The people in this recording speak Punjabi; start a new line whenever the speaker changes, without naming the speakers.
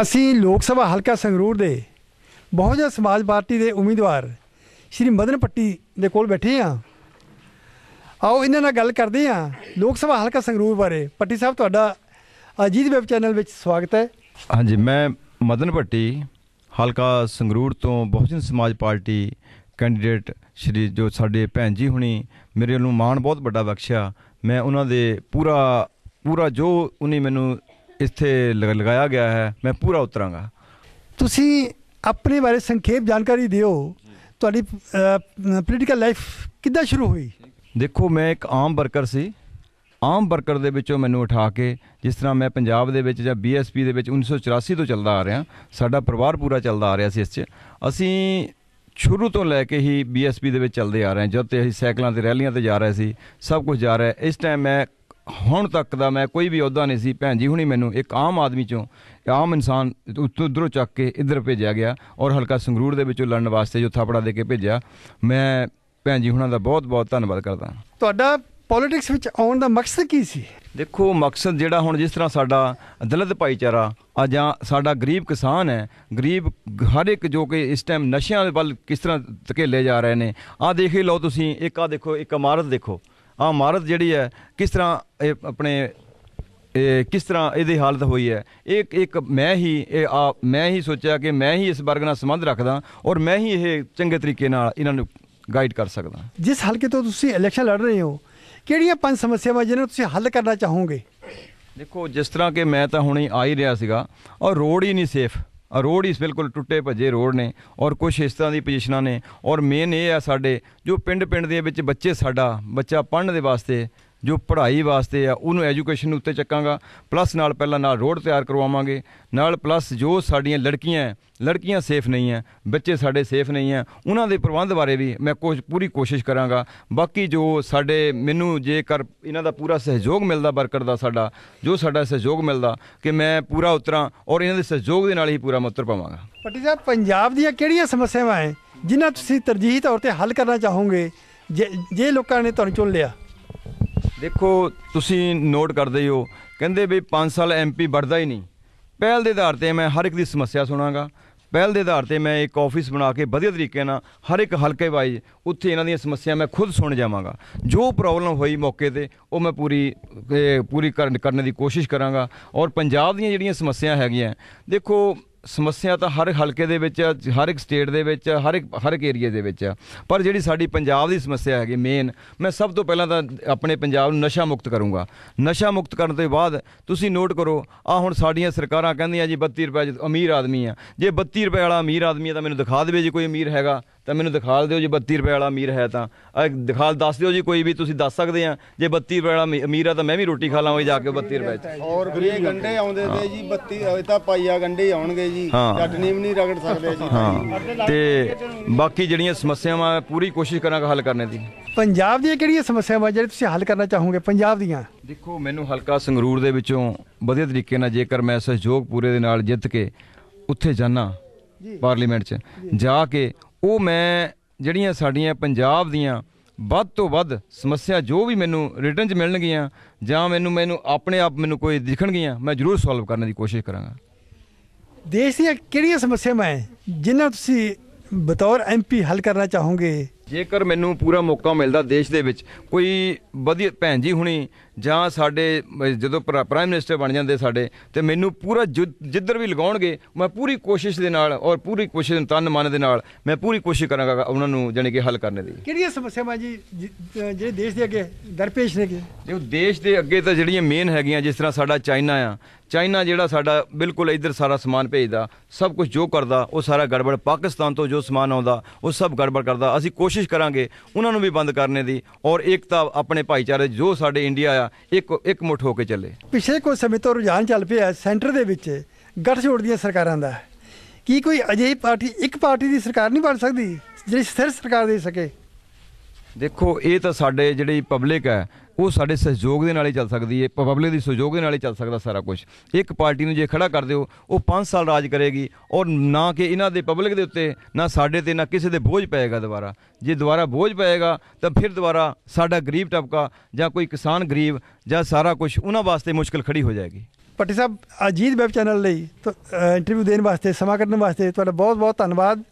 ਅਸੀਂ ਲੋਕ ਸਭਾ ਹਲਕਾ ਸੰਗਰੂਰ ਦੇ ਬਹੁਜਨ ਸਮਾਜ ਪਾਰਟੀ ਦੇ ਉਮੀਦਵਾਰ ਸ਼੍ਰੀ ਮਦਨ ਪੱਟੀ ਦੇ ਕੋਲ ਬੈਠੇ ਆ ਆਓ ਇਹਨਾਂ ਨਾਲ ਗੱਲ ਕਰਦੇ ਆ ਲੋਕ ਸਭਾ ਹਲਕਾ ਸੰਗਰੂਰ ਬਾਰੇ ਪੱਟੀ ਸਾਹਿਬ ਤੁਹਾਡਾ ਅਜੀਤ ਵੈਬ ਚੈਨਲ ਵਿੱਚ ਸਵਾਗਤ ਹੈ
ਹਾਂਜੀ ਮੈਂ ਮਦਨ ਪੱਟੀ ਹਲਕਾ ਸੰਗਰੂਰ ਤੋਂ ਬਹੁਜਨ ਸਮਾਜ ਪਾਰਟੀ ਕੈਂਡੀਡੇਟ ਸ਼੍ਰੀ ਜੋ ਸਾਡੇ ਭੈਣ ਜੀ ਹੁਣੀ ਮੇਰੇ ਨੂੰ ਮਾਣ ਬਹੁਤ ਵੱਡਾ ਬਖਸ਼ਿਆ ਮੈਂ ਉਹਨਾਂ ਦੇ ਪੂਰਾ ਪੂਰਾ ਜੋ ਉਹਨੇ ਮੈਨੂੰ ਇੱਥੇ ਲਗਾਇਆ ਗਿਆ ਹੈ ਮੈਂ ਪੂਰਾ ਉਤਰਾਂਗਾ
ਤੁਸੀਂ ਆਪਣੇ ਬਾਰੇ ਸੰਖੇਪ ਜਾਣਕਾਰੀ ਦਿਓ ਤੁਹਾਡੀ ਪੋਲੀਟੀਕਲ ਲਾਈਫ ਕਿੱਦਾਂ ਸ਼ੁਰੂ ਹੋਈ
ਦੇਖੋ ਮੈਂ ਇੱਕ ਆਮ ਵਰਕਰ ਸੀ ਆਮ ਵਰਕਰ ਦੇ ਵਿੱਚੋਂ ਮੈਨੂੰ ਉਠਾ ਕੇ ਜਿਸ ਤਰ੍ਹਾਂ ਮੈਂ ਪੰਜਾਬ ਦੇ ਵਿੱਚ ਜਾਂ ਬੀਐਸਪੀ ਦੇ ਵਿੱਚ 1984 ਤੋਂ ਚੱਲਦਾ ਆ ਰਿਹਾ ਸਾਡਾ ਪਰਿਵਾਰ ਪੂਰਾ ਚੱਲਦਾ ਆ ਰਿਹਾ ਸੀ ਇਸ 'ਚ ਅਸੀਂ ਸ਼ੁਰੂ ਤੋਂ ਲੈ ਕੇ ਹੀ ਬੀਐਸਪੀ ਦੇ ਵਿੱਚ ਚੱਲਦੇ ਆ ਰਹੇ ਹਾਂ ਜਦ ਤੇ ਅਸੀਂ ਸਾਈਕਲਾਂ ਤੇ ਰੈਲੀਆਂ ਤੇ ਜਾ ਰਹੇ ਸੀ ਸਭ ਕੁਝ ਜਾ ਰਿਹਾ ਇਸ ਟਾਈਮ ਮੈਂ ਹੁਣ ਤੱਕ ਦਾ ਮੈਂ ਕੋਈ ਵੀ ਅਹੁਦਾ ਨਹੀਂ ਸੀ ਭੈਣ ਜੀ ਹੁਣੀ ਮੈਨੂੰ ਇੱਕ ਆਮ ਆਦਮੀ ਚੋਂ ਆਮ ਇਨਸਾਨ ਉੱਤੋਂ ਉਧਰੋਂ ਚੱਕ ਕੇ ਇੱਧਰ ਭੇਜਿਆ ਗਿਆ ਔਰ ਹਲਕਾ ਸੰਗਰੂਰ ਦੇ ਵਿੱਚੋਂ ਲੜਨ ਵਾਸਤੇ ਜੋ ਥਾਪੜਾ ਦੇ ਕੇ ਭੇਜਿਆ ਮੈਂ ਭੈਣ ਜੀ ਹੁਣਾਂ ਦਾ ਬਹੁਤ-ਬਹੁਤ ਧੰਨਵਾਦ ਕਰਦਾ
ਤੁਹਾਡਾ ਪੋਲਿਟਿਕਸ ਵਿੱਚ ਆਉਣ ਦਾ ਮਕਸਦ ਕੀ ਸੀ
ਦੇਖੋ ਮਕਸਦ ਜਿਹੜਾ ਹੁਣ ਜਿਸ ਤਰ੍ਹਾਂ ਸਾਡਾ ਦਲਿਤ ਭਾਈਚਾਰਾ ਆ ਜਾਂ ਸਾਡਾ ਗਰੀਬ ਕਿਸਾਨ ਹੈ ਗਰੀਬ ਹਰ ਇੱਕ ਜੋ ਕਿ ਇਸ ਟਾਈਮ ਨਸ਼ਿਆਂ ਦੇ ਵੱਲ ਕਿਸ ਤਰ੍ਹਾਂ ਧਕੇਲੇ ਜਾ ਰਹੇ ਨੇ ਆ ਦੇਖੀ ਲਓ ਤੁਸੀਂ ਇੱਕ ਆ ਦੇਖੋ ਇੱਕ ਇਮਾਰਤ ਦੇਖੋ ਆ ਮਾਰਤ ਜਿਹੜੀ ਹੈ ਕਿਸ ਤਰ੍ਹਾਂ ਇਹ ਆਪਣੇ ਇਹ ਕਿਸ ਤਰ੍ਹਾਂ ਇਹਦੀ ਹਾਲਤ ਹੋਈ ਹੈ ਇੱਕ ਇੱਕ ਮੈਂ ਹੀ ਇਹ ਆ ਮੈਂ ਹੀ ਸੋਚਿਆ ਕਿ ਮੈਂ ਹੀ ਇਸ ਵਰਗ ਨਾਲ ਸੰਬੰਧ ਰੱਖਦਾ ਔਰ ਮੈਂ ਹੀ ਇਹ ਚੰਗੇ ਤਰੀਕੇ ਨਾਲ ਇਹਨਾਂ ਨੂੰ ਗਾਈਡ ਕਰ ਸਕਦਾ
ਜਿਸ ਹਲਕੇ ਤੋਂ ਤੁਸੀਂ ਇਲੈਕਸ਼ਨ ਲੜ ਰਹੇ ਹੋ ਕਿਹੜੀਆਂ ਪੰਜ ਸਮੱਸਿਆਵਾਂ ਜਿਹਨਾਂ ਨੂੰ ਤੁਸੀਂ ਹੱਲ ਕਰਨਾ ਚਾਹੋਗੇ
ਦੇਖੋ ਜਿਸ ਤਰ੍ਹਾਂ ਕਿ ਮੈਂ ਤਾਂ ਹੁਣੇ ਆ ਹੀ ਰਿਹਾ ਸੀਗਾ ਔਰ ਰੋਡ ਹੀ ਨਹੀਂ ਸੇਫ ਰੋਡ ਇਸ ਬਿਲਕੁਲ ਟੁੱਟੇ ਭੱਜੇ ਰੋਡ ਨੇ ਔਰ ਕੁਝ ਇਸ ਤਰ੍ਹਾਂ ਦੀ ਪੋਜੀਸ਼ਨਾਂ ਨੇ ਔਰ ਮੇਨ ਇਹ ਆ ਸਾਡੇ ਜੋ ਪਿੰਡ ਪਿੰਡ ਦੇ ਵਿੱਚ ਬੱਚੇ ਸਾਡਾ ਬੱਚਾ ਪੜਨ ਦੇ ਵਾਸਤੇ ਜੋ ਪੜ੍ਹਾਈ ਵਾਸਤੇ ਆ ਉਹਨੂੰ ਐਜੂਕੇਸ਼ਨ ਉੱਤੇ ਚੱਕਾਂਗਾ ਪਲੱਸ ਨਾਲ ਪਹਿਲਾਂ ਨਾਲ ਰੋਡ ਤਿਆਰ ਕਰਵਾਵਾਂਗੇ ਨਾਲ ਪਲੱਸ ਜੋ ਸਾਡੀਆਂ ਲੜਕੀਆਂ ਲੜਕੀਆਂ ਸੇਫ ਨਹੀਂ ਆ ਬੱਚੇ ਸਾਡੇ ਸੇਫ ਨਹੀਂ ਆ ਉਹਨਾਂ ਦੇ ਪ੍ਰਬੰਧ ਬਾਰੇ ਵੀ ਮੈਂ ਕੋਸ਼ ਪੂਰੀ ਕੋਸ਼ਿਸ਼ ਕਰਾਂਗਾ ਬਾਕੀ ਜੋ ਸਾਡੇ ਮੈਨੂੰ ਜੇਕਰ ਇਹਨਾਂ ਦਾ ਪੂਰਾ ਸਹਿਯੋਗ ਮਿਲਦਾ ਵਰਕਰ ਦਾ ਸਾਡਾ ਜੋ ਸਾਡਾ ਸਹਿਯੋਗ ਮਿਲਦਾ ਕਿ ਮੈਂ ਪੂਰਾ ਉਤਰਾਂ ਔਰ ਇਹਨਾਂ ਦੇ ਸਹਿਯੋਗ ਦੇ ਨਾਲ ਹੀ ਪੂਰਾ ਮੁੱਤਰ ਪਾਵਾਂਗਾ
ਪੱਟੀ ਸਾਹਿਬ ਪੰਜਾਬ ਦੀਆਂ ਕਿਹੜੀਆਂ ਸਮੱਸਿਆਵਾਂ ਹੈ ਜਿਨ੍ਹਾਂ ਤੁਸੀਂ ਤਰਜੀਹੀ ਤੌਰ ਤੇ ਹੱਲ ਕਰਨਾ ਚਾਹੋਗੇ ਜੇ ਲੋਕਾਂ ਨੇ ਤੁਹਾਨੂੰ ਚੁਣ ਲਿਆ
ਦੇਖੋ ਤੁਸੀਂ ਨੋਟ ਕਰਦੇ ਹੋ ਕਹਿੰਦੇ ਵੀ 5 ਸਾਲ ਐਮਪੀ ਵੱਧਦਾ ਹੀ ਨਹੀਂ ਪਹਿਲ ਦੇ ਆਧਾਰ ਤੇ ਮੈਂ ਹਰ ਇੱਕ ਦੀ ਸਮੱਸਿਆ ਸੁਣਾਗਾ ਪਹਿਲ ਦੇ ਆਧਾਰ ਤੇ ਮੈਂ ਇੱਕ ਆਫਿਸ ਬਣਾ ਕੇ ਵਧੀਆ ਤਰੀਕੇ ਨਾਲ ਹਰ ਇੱਕ ਹਲਕੇ ਵਾਈਜ਼ ਉੱਥੇ ਇਹਨਾਂ ਦੀਆਂ ਸਮੱਸਿਆ ਮੈਂ ਖੁਦ ਸੁਣ ਜਾਵਾਂਗਾ ਜੋ ਪ੍ਰੋਬਲਮ ਹੋਈ ਮੌਕੇ ਤੇ ਉਹ ਮੈਂ ਪੂਰੀ ਪੂਰੀ ਕਰਨ ਦੀ ਕੋਸ਼ਿਸ਼ ਕਰਾਂਗਾ ਔਰ ਪੰਜਾਬ ਦੀਆਂ ਜਿਹੜੀਆਂ ਸਮੱਸਿਆ ਹੈਗੀਆਂ ਦੇਖੋ ਸਮੱਸਿਆ ਤਾਂ ਹਰ ਹਲਕੇ ਦੇ ਵਿੱਚ ਹਰ ਇੱਕ ਸਟੇਟ ਦੇ ਵਿੱਚ ਹਰ ਇੱਕ ਹਰ ਇੱਕ ਏਰੀਆ ਦੇ ਵਿੱਚ ਆ ਪਰ ਜਿਹੜੀ ਸਾਡੀ ਪੰਜਾਬ ਦੀ ਸਮੱਸਿਆ ਹੈਗੀ ਮੇਨ ਮੈਂ ਸਭ ਤੋਂ ਪਹਿਲਾਂ ਤਾਂ ਆਪਣੇ ਪੰਜਾਬ ਨੂੰ ਨਸ਼ਾ ਮੁਕਤ ਕਰੂੰਗਾ ਨਸ਼ਾ ਮੁਕਤ ਕਰਨ ਤੋਂ ਬਾਅਦ ਤੁਸੀਂ ਨੋਟ ਕਰੋ ਆ ਹੁਣ ਸਾਡੀਆਂ ਸਰਕਾਰਾਂ ਕਹਿੰਦੀਆਂ ਜੀ 32 ਰੁਪਏ ਅਮੀਰ ਆਦਮੀ ਆ ਜੇ 32 ਰੁਪਏ ਵਾਲਾ ਅਮੀਰ ਆਦਮੀ ਆ ਤਾਂ ਮੈਨੂੰ ਦਿਖਾ ਦੇਵੇ ਜੀ ਕੋਈ ਅਮੀਰ ਹੈਗਾ ਤਾਂ ਮੈਨੂੰ ਦਿਖਾਲ ਦਿਓ ਜੇ 32 ਰੁਪਏ ਵਾਲਾ ਅਮੀਰ ਹੈ ਤਾਂ ਦਿਖਾਲ ਦੱਸ ਦਿਓ ਜੀ ਕੋਈ ਵੀ ਤੁਸੀਂ ਦੱਸ ਸਕਦੇ ਆ ਜੇ 32 ਰੁਪਏ ਵਾਲਾ ਅਮੀਰ ਆ ਤਾਂ ਮੈਂ ਵੀ ਰੋਟੀ ਖਾ ਲਾਂਗਾ ਜਾ ਕੇ 32 ਰੁਪਏ ਚ ਔਰ ਵੀ ਗੰਡੇ ਆਉਂਦੇ ਤੇ ਜੀ 32 ਇਹ ਤਾਂ ਪਾਈਆ ਗੰਡੇ ਆਉਣਗੇ ਜੀ ਚਟਨੀ ਵੀ ਨਹੀਂ ਰਗੜ ਸਕਦੇ ਜੀ ਤੇ ਬਾਕੀ ਜਿਹੜੀਆਂ ਸਮੱਸਿਆਵਾਂ ਪੂਰੀ ਕੋਸ਼ਿਸ਼ ਕਰਾਂਗਾ ਹੱਲ ਕਰਨ ਦੀ
ਪੰਜਾਬ ਦੀਆਂ ਕਿਹੜੀਆਂ ਸਮੱਸਿਆਵਾਂ ਜਿਹੜੇ ਤੁਸੀਂ ਹੱਲ ਕਰਨਾ ਚਾਹੋਗੇ ਪੰਜਾਬ ਦੀਆਂ
ਦੇਖੋ ਮੈਨੂੰ ਹਲਕਾ ਸੰਗਰੂਰ ਦੇ ਵਿੱਚੋਂ ਵਧੀਆ ਤਰੀਕੇ ਨਾਲ ਜੇਕਰ ਮੈਂ ਸਹਿਯੋਗ ਪੂਰੇ ਦੇ ਨਾਲ ਜਿੱਤ ਕੇ ਉੱਥੇ ਜਾਣਾ ਪਾਰਲੀਮੈਂਟ 'ਚ ਜਾ ਕੇ ਉਹ ਮੈਂ ਜਿਹੜੀਆਂ ਸਾਡੀਆਂ ਪੰਜਾਬ ਦੀਆਂ ਵੱਧ ਤੋਂ ਵੱਧ ਸਮੱਸਿਆ ਜੋ ਵੀ ਮੈਨੂੰ ਰਿਟਰਨ 'ਚ ਮਿਲਣਗੀਆਂ ਜਾਂ ਮੈਨੂੰ ਮੈਨੂੰ ਆਪਣੇ ਆਪ ਮੈਨੂੰ ਕੋਈ ਦਿਖਣਗੀਆਂ ਮੈਂ ਜ਼ਰੂਰ ਸੋਲਵ ਕਰਨ ਦੀ ਕੋਸ਼ਿਸ਼ ਕਰਾਂਗਾ
ਦੇਸ਼ ਦੀਆਂ ਕਿਹੜੀਆਂ ਸਮੱਸਿਆਵਾਂ ਹੈ ਜਿਨ੍ਹਾਂ ਤੁਸੀਂ ਬਤੌਰ ਐਮਪੀ ਹੱਲ ਕਰਨਾ ਚਾਹੋਗੇ
ਜੇਕਰ ਮੈਨੂੰ ਪੂਰਾ ਮੌਕਾ ਮਿਲਦਾ ਦੇਸ਼ ਦੇ ਵਿੱਚ ਕੋਈ ਵਧੀਆ ਭੈਣ ਜੀ ਹੁਣੀ ਜਾਂ ਸਾਡੇ ਜਦੋਂ ਪ੍ਰਾਈਮ ਮਿਨਿਸਟਰ ਬਣ ਜਾਂਦੇ ਸਾਡੇ ਤੇ ਮੈਨੂੰ ਪੂਰਾ ਜਿੱਧਰ ਵੀ ਲਗਾਉਣਗੇ ਮੈਂ ਪੂਰੀ ਕੋਸ਼ਿਸ਼ ਦੇ ਨਾਲ ਔਰ ਪੂਰੀ ਕੋਸ਼ਿਸ਼ ਤਨ ਮਨ ਦੇ ਨਾਲ ਮੈਂ ਪੂਰੀ ਕੋਸ਼ਿਸ਼ ਕਰਾਂਗਾ ਉਹਨਾਂ ਨੂੰ ਜਾਨੀ ਕਿ ਹੱਲ ਕਰਨ ਦੀ
ਕਿਹੜੀਆਂ ਸਮੱਸਿਆਵਾਂ ਜੀ ਜਿਹੜੇ ਦੇਸ਼ ਦੇ ਅੱਗੇ ਦਰਪੇਸ਼ ਨੇ ਕਿ ਜੋ
ਦੇਸ਼ ਦੇ ਅੱਗੇ ਤਾਂ ਜਿਹੜੀਆਂ ਮੇਨ ਹੈਗੀਆਂ ਜਿਸ ਤਰ੍ਹਾਂ ਸਾਡਾ ਚਾਈਨਾ ਆ ਚਾਈਨਾ ਜਿਹੜਾ ਸਾਡਾ ਬਿਲਕੁਲ ਇਧਰ ਸਾਰਾ ਸਮਾਨ ਭੇਜਦਾ ਸਭ ਕੁਝ ਜੋ ਕਰਦਾ ਉਹ ਸਾਰਾ ਗੜਬੜ ਪਾਕਿਸਤਾਨ ਤੋਂ ਜੋ ਸਮਾਨ ਆਉਂਦਾ ਉਹ ਸਭ ਗੜਬੜ ਕਰਦਾ ਅਸੀਂ ਕੋਸ਼ਿਸ਼ ਕਰਾਂਗੇ ਉਹਨਾਂ ਨੂੰ ਵੀ ਬੰਦ ਕਰਨੇ ਦੀ ਔਰ ਇਕਤਾ ਆਪਣੇ ਭਾਈਚਾਰੇ ਜੋ ਸਾਡੇ ਇੰਡੀਆ ਆ ਇੱਕ ਇੱਕ ਮੁੱਠ ਹੋ ਕੇ ਚੱਲੇ
ਪਿਛਲੇ ਕੁਝ ਸਮੇਂ ਤੋਂ ਰੁਝਾਨ ਚੱਲ ਪਿਆ ਸੈਂਟਰ ਦੇ ਵਿੱਚ ਗੱਠਜੋੜ ਦੀਆਂ ਸਰਕਾਰਾਂ ਦਾ ਕੀ ਕੋਈ ਅਜਿਹੀ ਪਾਰਟੀ ਇੱਕ ਪਾਰਟੀ ਦੀ ਸਰਕਾਰ ਨਹੀਂ ਬਣ ਸਕਦੀ ਜਿਹੜੀ ਸਿਰ ਸਰਕਾਰ ਦੇ ਸਕੇ
ਦੇਖੋ ਇਹ ਤਾਂ ਸਾਡੇ ਜਿਹੜੀ ਪਬਲਿਕ ਹੈ ਉਹ ਸਾਡੇ ਸਹਿਯੋਗ ਦੇ ਨਾਲ ਹੀ ਚੱਲ ਸਕਦੀ ਹੈ ਪਬਲਿਕ ਦੀ ਸਹਿਯੋਗ ਦੇ ਨਾਲ ਹੀ ਚੱਲ ਸਕਦਾ ਸਾਰਾ ਕੁਝ ਇੱਕ ਪਾਰਟੀ ਨੂੰ ਜੇ ਖੜਾ ਕਰ ਦਿਓ ਉਹ 5 ਸਾਲ ਰਾਜ ਕਰੇਗੀ ਔਰ ਨਾ ਕਿ ਇਹਨਾਂ ਦੇ ਪਬਲਿਕ ਦੇ ਉੱਤੇ ਨਾ ਸਾਡੇ ਤੇ ਨਾ ਕਿਸੇ ਦੇ ਬੋਝ ਪਏਗਾ ਦੁਬਾਰਾ ਜੇ ਦੁਬਾਰਾ ਬੋਝ ਪਏਗਾ ਤਾਂ ਫਿਰ ਦੁਬਾਰਾ ਸਾਡਾ ਗਰੀਬ ਟਪਕਾ ਜਾਂ ਕੋਈ ਕਿਸਾਨ ਗਰੀਬ ਜਾਂ ਸਾਰਾ ਕੁਝ ਉਹਨਾਂ ਵਾਸਤੇ ਮੁਸ਼ਕਲ ਖੜੀ ਹੋ ਜਾਏਗੀ
ਪੱਟੀ ਸਾਹਿਬ ਅਜੀਤ ਵੈਬ ਚੈਨਲ ਲਈ ਇੰਟਰਵਿਊ ਦੇਣ ਵਾਸਤੇ ਸਮਾਂ ਕੱਢਣ ਵਾਸਤੇ ਤੁਹਾਡਾ ਬਹੁਤ ਬਹੁਤ ਧੰਨਵਾਦ